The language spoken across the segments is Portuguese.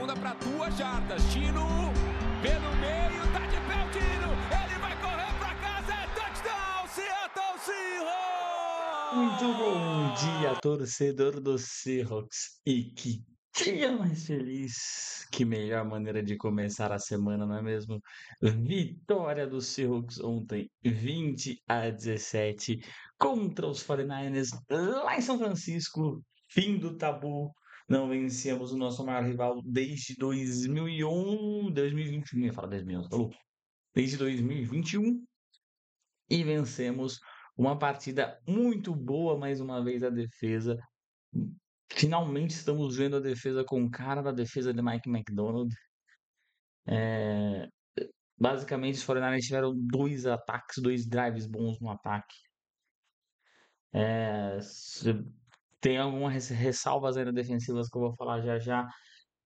segunda para duas jardas. Tino, pelo meio, tá de pé o Tino. Ele vai correr para casa. É touchdown, Seattle Seahawks! Muito bom dia, torcedor do Seahawks. E que dia mais feliz. Que melhor maneira de começar a semana, não é mesmo? Vitória do Seahawks ontem, 20 a 17, contra os 49ers lá em São Francisco. Fim do tabu, não vencíamos o nosso maior rival desde 2001, 2021, ia falar 2011, tá Desde 2021 e vencemos uma partida muito boa mais uma vez a defesa. Finalmente estamos vendo a defesa com cara da defesa de Mike McDonald. É... Basicamente, os Foreigners tiveram dois ataques, dois drives bons no ataque. É, tem algumas ressalvas ainda defensivas que eu vou falar já já,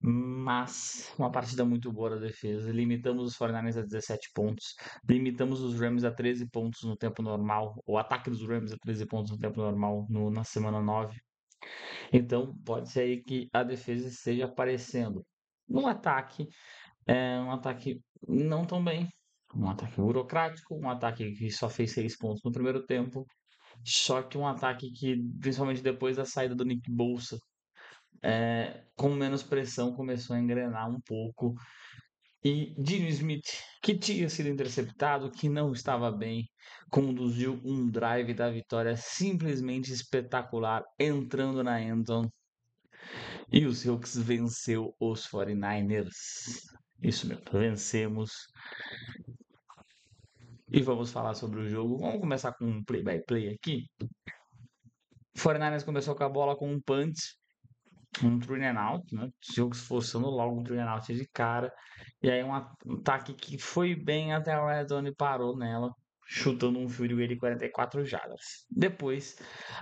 mas uma partida muito boa da defesa. Limitamos os 49 a 17 pontos, limitamos os Rams a 13 pontos no tempo normal, o ataque dos Rams a 13 pontos no tempo normal no, na semana 9. Então, pode ser aí que a defesa esteja aparecendo. Um ataque, é, um ataque não tão bem, um ataque burocrático, um ataque que só fez seis pontos no primeiro tempo, só que um ataque que, principalmente depois da saída do Nick Bolsa, é, com menos pressão, começou a engrenar um pouco. E Dino Smith, que tinha sido interceptado, que não estava bem, conduziu um drive da vitória simplesmente espetacular, entrando na endon E os Hawks venceu os 49ers. Isso mesmo, vencemos e vamos falar sobre o jogo. Vamos começar com um play-by-play aqui. O começou com a bola com um punch, um three and out, né? O jogo esforçando logo um three and out de cara. E aí um ataque que foi bem até a red zone parou nela, chutando um fio de 44 jardas. Depois,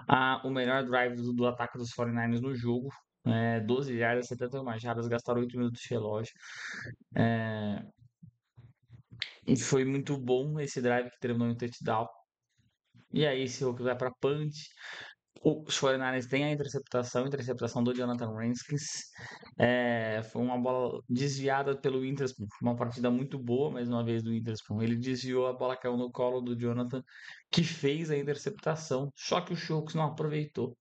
a, o melhor drive do, do ataque dos 49ers no jogo, é, 12 jardas, 71 jardas, gastaram 8 minutos de relógio. É, e foi muito bom esse drive que terminou em touchdown. E aí, é se o vai para punch, os Foreigners têm a interceptação, interceptação do Jonathan Renskins. É, foi uma bola desviada pelo Witherspoon. Uma partida muito boa, mais uma vez, do Witherspoon. Ele desviou, a bola caiu no colo do Jonathan, que fez a interceptação. Só que o Schultz não aproveitou.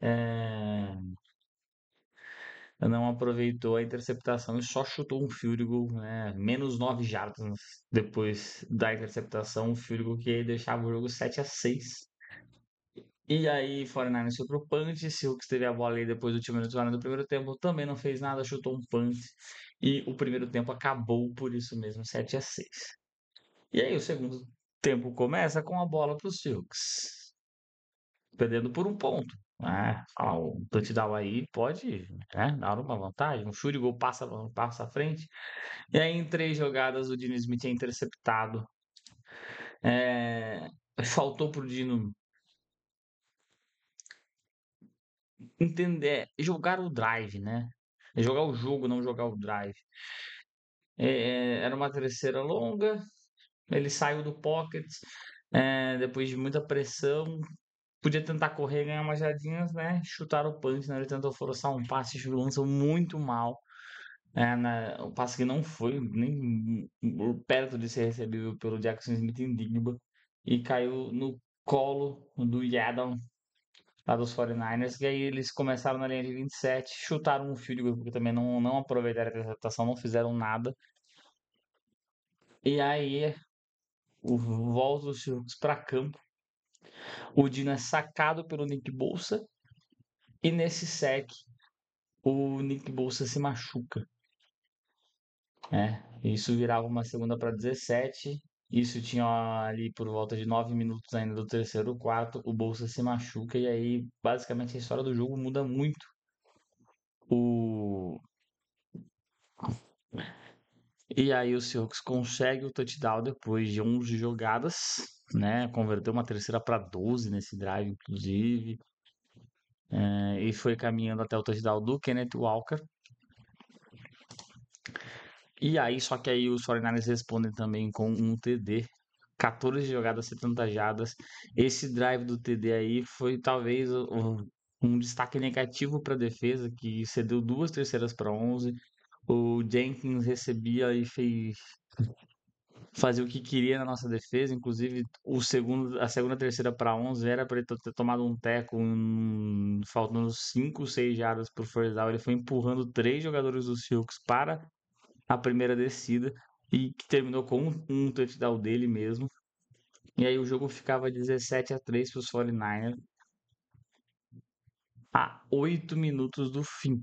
É, não aproveitou a interceptação e só chutou um field goal, né, menos 9 jardas depois da interceptação, um field goal que deixava o jogo 7 a 6 e aí, Foreigner ers foi pro punch, Silks teve a bola aí depois do time do do primeiro tempo, também não fez nada, chutou um punch, e o primeiro tempo acabou por isso mesmo, 7 a 6 E aí, o segundo tempo começa com a bola pro Silks. perdendo por um ponto né? Uhum. Fala, um touchdown aí pode né, dar uma vantagem, um chute gol passa, passa à frente. E aí, em três jogadas, o Dino Smith é interceptado. É, faltou pro Dino entender, é, jogar o drive, né? É jogar o jogo, não jogar o drive. É, é, era uma terceira longa, ele saiu do pocket, é, depois de muita pressão, Podia tentar correr, ganhar umas jardinhas, né? Chutaram o punch, né? Ele tentou forçar um passe, lançou muito mal. É, na, o passe que não foi nem perto de ser recebido pelo Jackson Smith indigno e caiu no colo do Yadon lá dos 49ers, e aí eles começaram na linha de 27, chutaram um field goal, porque também não, não aproveitaram a interceptação, não fizeram nada. E aí, o volta os Seahawks para campo, o Dino é sacado pelo Nick Bolsa e nesse sec o Nick Bolsa se machuca. É, isso virava uma segunda para 17. Isso tinha ali por volta de 9 minutos ainda do terceiro quarto. O Bolsa se machuca e aí basicamente a história do jogo muda muito. O e aí o Seahawks consegue o touchdown depois de 11 jogadas, né? Converteu uma terceira para 12 nesse drive, inclusive. É, e foi caminhando até o touchdown do Kenneth Walker. E aí, só que aí os 49ers respondem também com um TD. 14 jogadas, 70 jadas. Esse drive do TD aí foi talvez um destaque negativo para a defesa, que cedeu duas terceiras para 11 o Jenkins recebia e fez fazer o que queria na nossa defesa, inclusive o segundo, a segunda terceira para 11 era para ele ter tomado um teco, um, faltando 5, 6 jardas para o first ele foi empurrando três jogadores do Silks para a primeira descida e que terminou com um, um touchdown dele mesmo. E aí o jogo ficava 17 a 3 para os 49ers a 8 minutos do fim.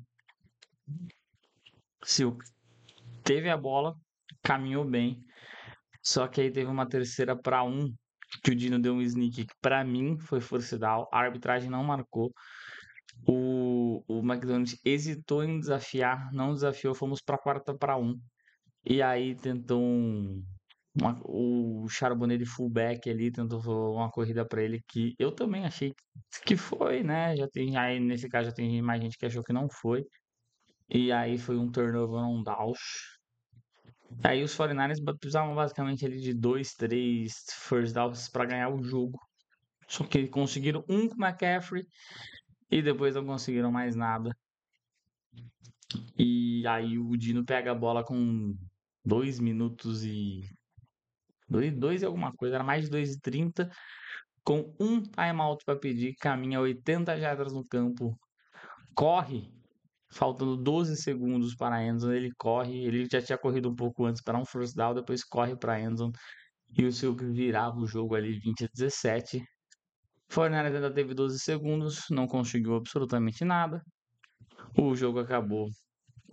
Silk teve a bola, caminhou bem, só que aí teve uma terceira para um que o Dino deu um sneak que para mim foi forçado a arbitragem não marcou. O, o McDonald's hesitou em desafiar, não desafiou, fomos para quarta para um. E aí tentou um, uma, o Charbonnet de fullback ali tentou uma corrida para ele que eu também achei que foi, né? Já tem aí nesse caso já tem mais gente que achou que não foi. E aí foi um um Dalsh. Aí os 49ers precisavam basicamente ali de dois, três first downs para ganhar o jogo. Só que conseguiram um com o McCaffrey e depois não conseguiram mais nada. E aí o Dino pega a bola com dois minutos e. Dois, dois e alguma coisa, era mais de 2 e 30. Com um timeout para pedir, caminha 80 jardas no campo, corre faltando 12 segundos para a Enzo, ele corre, ele já tinha corrido um pouco antes para um first down, depois corre para a e o Silk virava o jogo ali 20 a 17. Fornari ainda teve 12 segundos, não conseguiu absolutamente nada. O jogo acabou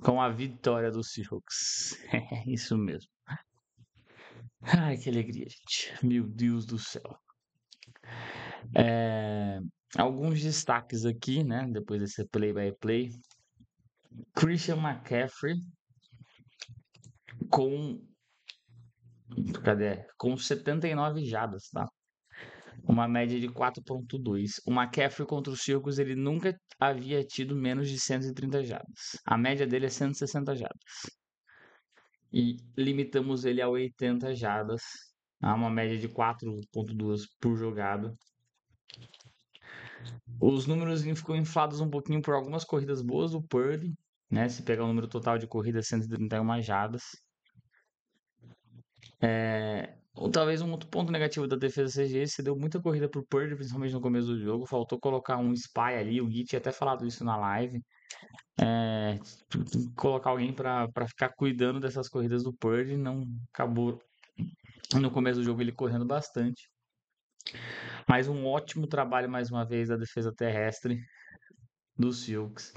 com a vitória do Seahawks. É isso mesmo. Ai, que alegria, gente. Meu Deus do céu. É, alguns destaques aqui, né? Depois desse play by play. Christian McCaffrey com cadê? Com 79 jadas, tá? Uma média de 4.2. O McCaffrey contra o Circus, ele nunca havia tido menos de 130 jadas. A média dele é 160 jadas. E limitamos ele a 80 jadas, a uma média de 4.2 por jogada. Os números ficam inflados um pouquinho por algumas corridas boas do Purdy, né? Se pegar o número total de corridas, 131 jardas. É, ou talvez um outro ponto negativo da defesa CG, você deu muita corrida pro Purdy, principalmente no começo do jogo. Faltou colocar um spy ali, o Gui tinha até falado isso na live. É, colocar alguém para ficar cuidando dessas corridas do Purdy, não acabou. No começo do jogo ele correndo bastante. Mas um ótimo trabalho, mais uma vez, da defesa terrestre dos Silks.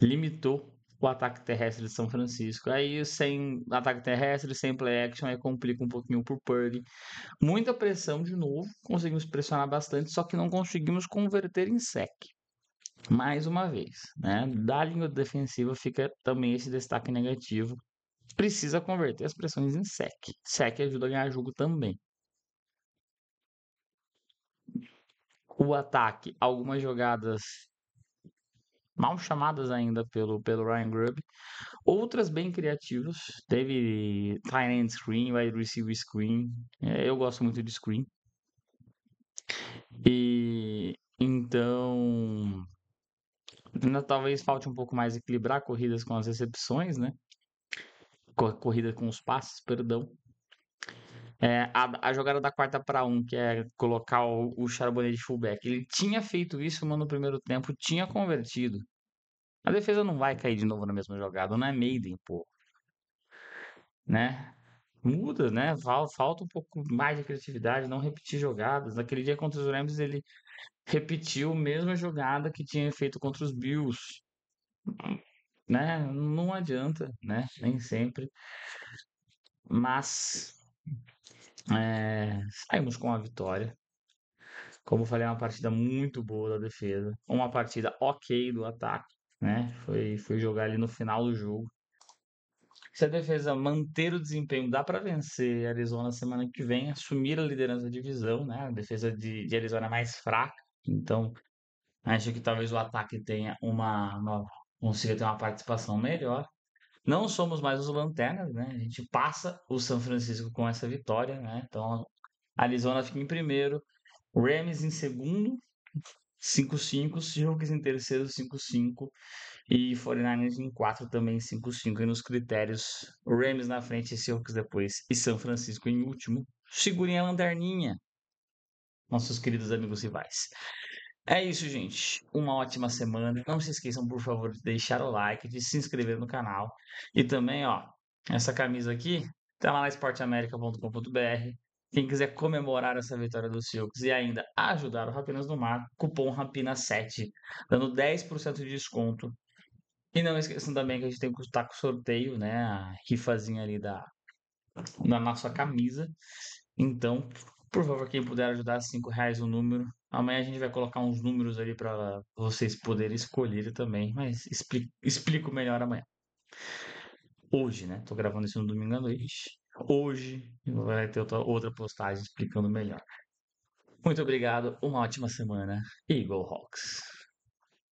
Limitou o ataque terrestre de São Francisco. Aí, sem ataque terrestre, sem play action, aí complica um pouquinho por Purdy. Muita pressão de novo, conseguimos pressionar bastante, só que não conseguimos converter em sec. Mais uma vez, né? Da linha defensiva fica também esse destaque negativo. Precisa converter as pressões em sec. Sec ajuda a ganhar jogo também. o ataque, algumas jogadas mal chamadas ainda pelo, pelo Ryan Grubb, outras bem criativas, teve tight end screen, wide receiver screen, é, eu gosto muito de screen, e então ainda talvez falte um pouco mais equilibrar corridas com as recepções, né, corrida com os passes, perdão, é, a, a, jogada da quarta para um, que é colocar o, o Charbonnet de fullback. Ele tinha feito isso no primeiro tempo, tinha convertido. A defesa não vai cair de novo na mesma jogada, não é Maiden, pô. Né? Muda, né? Falta um pouco mais de criatividade, não repetir jogadas. Naquele dia contra os Rams, ele repetiu a mesma jogada que tinha feito contra os Bills. Né? Não adianta, né? Nem sempre. Mas é, saímos com a vitória. Como eu falei, é uma partida muito boa da defesa. Uma partida ok do ataque, né? Foi, foi jogar ali no final do jogo. Se a defesa manter o desempenho, dá para vencer Arizona semana que vem, assumir a liderança da divisão, né? A defesa de, de Arizona é mais fraca, então acho que talvez o ataque tenha uma, uma consiga ter uma participação melhor. Não somos mais os lanternas, né? A gente passa o São Francisco com essa vitória, né? Então, Arizona fica em primeiro, Rams em segundo, 5-5, Seahawks em terceiro, 5-5 e 49ers em quatro também 5-5 e nos critérios Rams na frente, Seahawks depois e São Francisco em último. Segurem a lanterninha, nossos queridos amigos rivais. É isso, gente. Uma ótima semana. Não se esqueçam, por favor, de deixar o like, de se inscrever no canal. E também, ó, essa camisa aqui tá lá na esporteamerica.com.br. Quem quiser comemorar essa vitória do Silks e ainda ajudar o Rapinas do Mar, cupom RAPINA7, dando 10% de desconto. E não esqueçam também que a gente tem que estar tá com sorteio, né? A rifazinha ali da, da nossa camisa. Então, por favor, quem puder ajudar, cinco reais o número. Amanhã a gente vai colocar uns números ali para vocês poderem escolher também, mas explico, explico melhor amanhã. Hoje, né? Tô gravando isso no domingo à noite. Hoje vai ter outra postagem explicando melhor. Muito obrigado, uma ótima semana e Hawks!